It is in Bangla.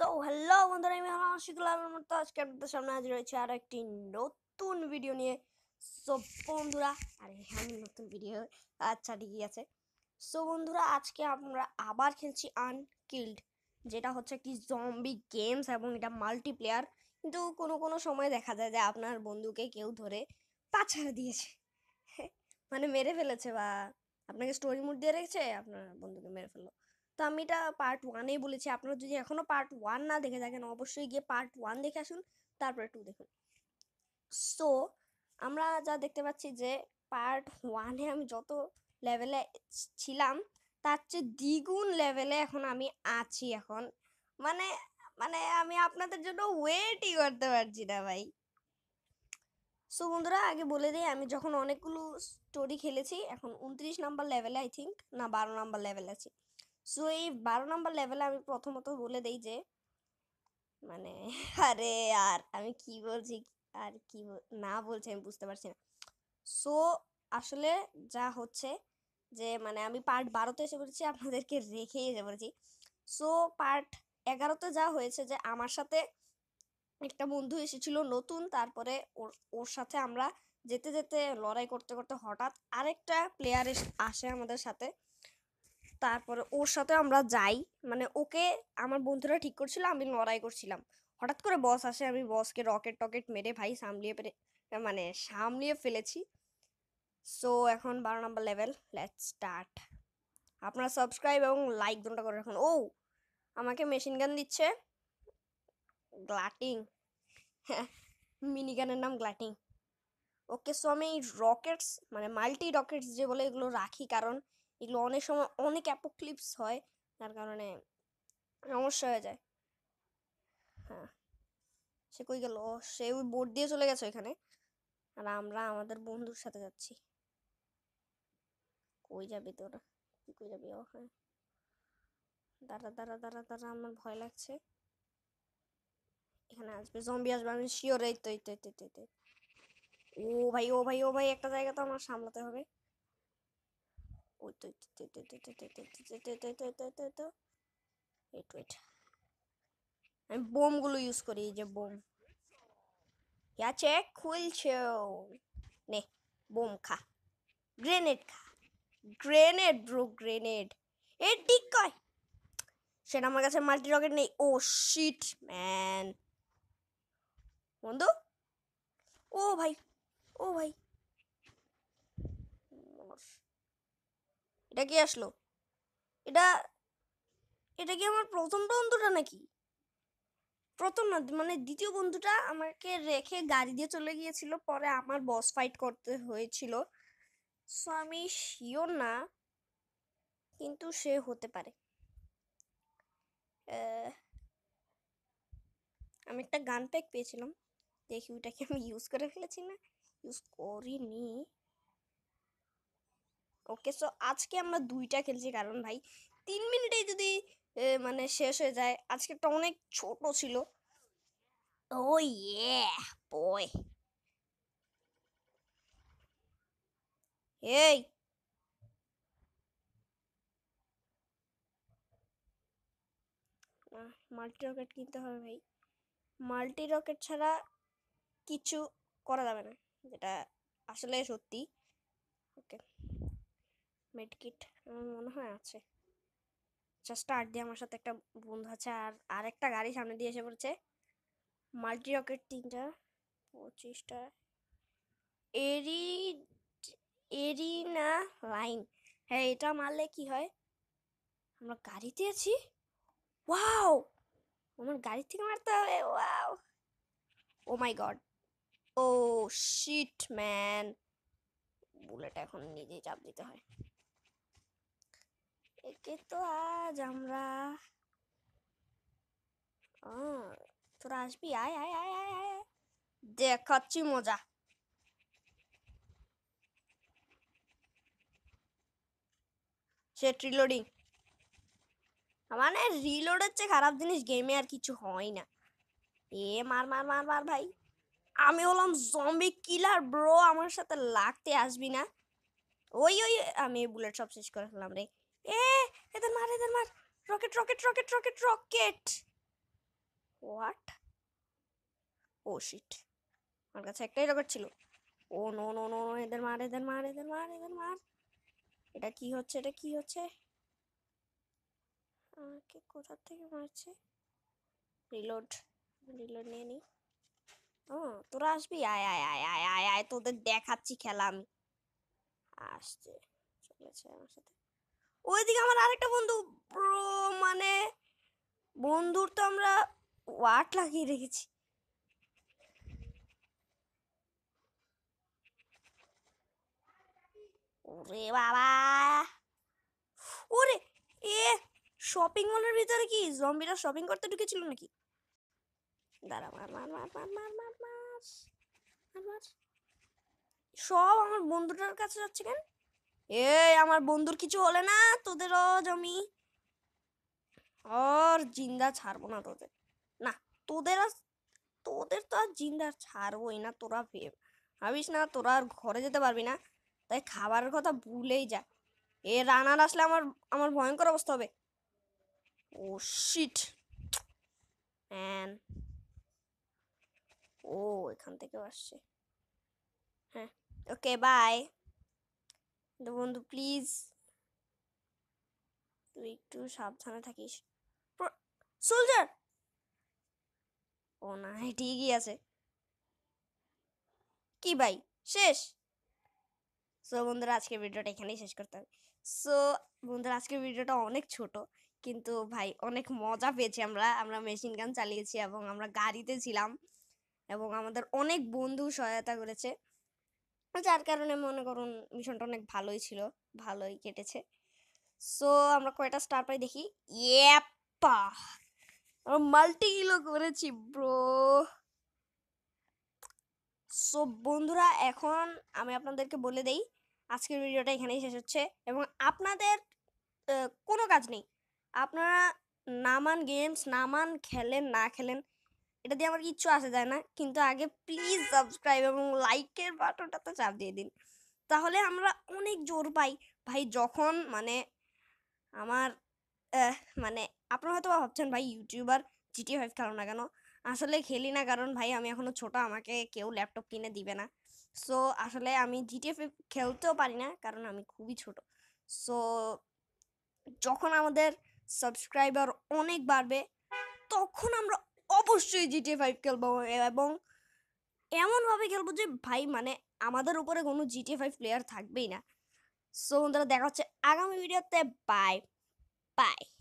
সো হ্যালো বন্ধুরা আমি হলাম আশিকুল আলম তো আজকে আপনাদের সামনে আজ রয়েছে আর একটি নতুন ভিডিও নিয়ে সো বন্ধুরা আরে আমি হ্যাঁ, নতুন ভিডিও আচ্ছা ঠিকই আছে সো বন্ধুরা আজকে আমরা আবার খেলছি আনকিল্ড যেটা হচ্ছে একটি জম্বি গেমস এবং এটা মাল্টিপ্লেয়ার কিন্তু কোনো কোনো সময় দেখা যায় যে আপনার বন্ধুকে কেউ ধরে পাছাড়া দিয়েছে মানে মেরে ফেলেছে বা আপনাকে স্টোরি মুড দিয়ে রেখেছে আপনার বন্ধুকে মেরে ফেললো তো আমি এটা পার্ট ওয়ানেই বলেছি আপনারা যদি এখনও পার্ট ওয়ান না দেখে থাকেন অবশ্যই গিয়ে পার্ট ওয়ান দেখে আসুন তারপরে টু দেখুন সো আমরা যা দেখতে পাচ্ছি যে পার্ট ওয়ানে আমি যত লেভেলে ছিলাম তার চেয়ে দ্বিগুণ লেভেলে এখন আমি আছি এখন মানে মানে আমি আপনাদের জন্য ওয়েটই করতে পারছি না ভাই সো বন্ধুরা আগে বলে দিই আমি যখন অনেকগুলো স্টোরি খেলেছি এখন উনত্রিশ নাম্বার লেভেলে আই থিঙ্ক না বারো নাম্বার লেভেলে আছি সো এই বারো নম্বর লেভেলে আমি প্রথমত বলে দেই যে মানে আরে আর আমি কি বলছি আর কি না বলছি আমি বুঝতে পারছি না সো আসলে যা হচ্ছে যে মানে আমি পার্ট বারোতে এসে বলেছি আপনাদেরকে রেখেই এসে পড়েছি সো পার্ট এগারোতে যা হয়েছে যে আমার সাথে একটা বন্ধু এসেছিল নতুন তারপরে ওর ওর সাথে আমরা যেতে যেতে লড়াই করতে করতে হঠাৎ আরেকটা প্লেয়ার আসে আমাদের সাথে তারপরে ওর সাথে আমরা যাই মানে ওকে আমার বন্ধুরা ঠিক করছিল আমি লড়াই করছিলাম হঠাৎ করে বস আসে আমি বসকে রকেট টকেট মেরে ভাই সামলিয়ে পেরে মানে সামলিয়ে ফেলেছি সো এখন বারো নম্বর লেভেল লেট স্টার্ট আপনারা সাবস্ক্রাইব এবং লাইক দুটো করে রাখুন ও oh, আমাকে মেশিন গান দিচ্ছে গ্লাটিং হ্যাঁ মিনি গানের নাম গ্লাটিং ওকে সো আমি রকেটস মানে মাল্টি রকেটস যে বলে এগুলো রাখি কারণ এগুলো অনেক সময় অনেক অ্যাপোক্লিপস হয় তার কারণে সমস্যা হয়ে যায় হ্যাঁ সে কই গেল সে ওই বোর্ড দিয়ে চলে গেছে এখানে আর আমরা আমাদের বন্ধুর সাথে যাচ্ছি কই যাবি তোরা তুই কই যাবি ও হ্যাঁ দাঁড়া দাঁড়া দাঁড়া দাঁড়া আমার ভয় লাগছে এখানে আসবে জম্বি আসবে আমি শিওর এই তো এই তো ও ভাই ও ভাই ও ভাই একটা জায়গা তো আমার সামলাতে হবে ওয়েট ওয়েট আমি বোমগুলো ইউজ করি এই যে বোম আছে খুলছে নে বোম খা গ্রেনেড খা গ্রেনেড ব্রো গ্রেনেড এ ঠিক কয় সেটা আমার কাছে মাল্টি রকেট নেই ও শিট ম্যান বন্ধু ও ভাই ও ভাই এটা কি আসলো এটা এটা কি আমার প্রথম বন্ধুটা নাকি প্রথম না মানে দ্বিতীয় বন্ধুটা আমাকে রেখে গাড়ি দিয়ে চলে গিয়েছিল পরে আমার বস ফাইট করতে হয়েছিল সো আমি শিওর না কিন্তু সে হতে পারে আমি একটা গান প্যাক পেয়েছিলাম দেখি ওইটাকে আমি ইউজ করে ফেলেছি না ইউজ করিনি ওকে সো আজকে আমরা দুইটা খেলছি কারণ ভাই তিন মিনিটেই যদি মানে শেষ হয়ে যায় আজকেরটা অনেক ছোট ছিল ও ইয়ে বয় এই মাল্টি রকেট কিনতে হবে ভাই মাল্টি রকেট ছাড়া কিছু করা যাবে না যেটা আসলে সত্যি মেডকিট আমার মনে হয় আছে আর দিয়ে আমার সাথে একটা বন্ধু আছে আর আরেকটা গাড়ি সামনে দিয়ে এসে পড়ছে মাল্টি রকেট তিনটা পঁচিশটা এরি এরিনা লাইন হ্যাঁ এটা মারলে কি হয় আমরা গাড়িতে আছি ওয়াও আমার গাড়ি থেকে মারতে হবে wow oh my god oh shit man bullet এখন নিজেই চাপ দিতে হয় একে তো আজ আমরা তোরা আসবি আয় আয় আয় আয় আয় দেখাচ্ছি মজা সে রিলোডিং মানে রিলোড হচ্ছে খারাপ জিনিস গেমে আর কিছু হয় না এ মার মার মার মার ভাই আমি হলাম জম্বি কিলার ব্রো আমার সাথে লাগতে আসবি না ওই ওই আমি বুলেট সব শেষ করে ফেললাম রে এ এদের মার এদের মার rocket rocket rocket rocket rocket what oh shit আমার কাছে একটাই রকেট ছিল ও নো নো নো এদের মার এদের মার এদের মার এদের মার এটা কি হচ্ছে এটা কি হচ্ছে আমাকে কোথা থেকে মারছে রিলোড রিলোড নিয়ে নিই ও তোরা আসবি আয় আয় আয় আয় আয় আয় তোদের দেখাচ্ছি খেলা আমি আসছে চলেছে আমার সাথে ওইদিকে আমার আরেকটা বন্ধু ব্রো মানে বন্ধুর তো আমরা ওয়াট লাগিয়ে রেখেছি ওরে বাবা ওরে এ শপিং মলের ভিতরে কি জম্বিরা শপিং করতে ঢুকেছিল নাকি দাঁড়া মার মার মার মার মার মার মার মার সব আমার বন্ধুটার কাছে যাচ্ছে কেন এই আমার বন্ধুর কিছু হলে না তোদের আজ আমি আর জিন্দা ছাড়বো না তোদের না তোদের আর তোদের তো আর জিন্দা ছাড়বোই না তোরা ভেব ভাবিস না তোরা আর ঘরে যেতে পারবি না তাই খাবারের কথা ভুলেই যা এ রানার আসলে আমার আমার ভয়ঙ্কর অবস্থা হবে ও শিট ও এখান থেকেও আসছে হ্যাঁ ওকে বাই তো বন্ধু প্লিজ তুই একটু সাবধানে থাকিস সোলজার ও না ঠিকই আছে কি ভাই শেষ সো বন্ধুরা আজকের ভিডিওটা এখানেই শেষ করতে হবে সো বন্ধুরা আজকের ভিডিওটা অনেক ছোট কিন্তু ভাই অনেক মজা পেয়েছি আমরা আমরা মেশিন গান চালিয়েছি এবং আমরা গাড়িতে ছিলাম এবং আমাদের অনেক বন্ধু সহায়তা করেছে যার কারণে মনে করুন মিশনটা অনেক ভালোই ছিল ভালোই কেটেছে সো আমরা কয়টা স্টার পাই দেখি আমরা মাল্টি কিলো করেছি ব্রো সো বন্ধুরা এখন আমি আপনাদেরকে বলে দেই আজকের ভিডিওটা এখানেই শেষ হচ্ছে এবং আপনাদের কোনো কাজ নেই আপনারা নামান গেমস নামান খেলেন না খেলেন এটা দিয়ে আমার কিচ্ছু আসে যায় না কিন্তু আগে প্লিজ সাবস্ক্রাইব এবং লাইকের বাটনটা তো চাপ দিয়ে দিন তাহলে আমরা অনেক জোর পাই ভাই যখন মানে আমার মানে আপনারা হয়তো ভাবছেন ভাই ইউটিউবার জিটি ফাইভ খেলো না কেন আসলে খেলি না কারণ ভাই আমি এখনও ছোট আমাকে কেউ ল্যাপটপ কিনে দিবে না সো আসলে আমি জিটিএফ খেলতেও পারি না কারণ আমি খুবই ছোট সো যখন আমাদের সাবস্ক্রাইবার অনেক বাড়বে তখন আমরা অবশ্যই জিটিএ ফাইভ খেলবো এবং এমনভাবে খেলবো যে ভাই মানে আমাদের উপরে কোনো জিটিএ ফাইভ প্লেয়ার থাকবেই না সো বন্ধুরা দেখা হচ্ছে আগামী ভিডিওতে বাই বাই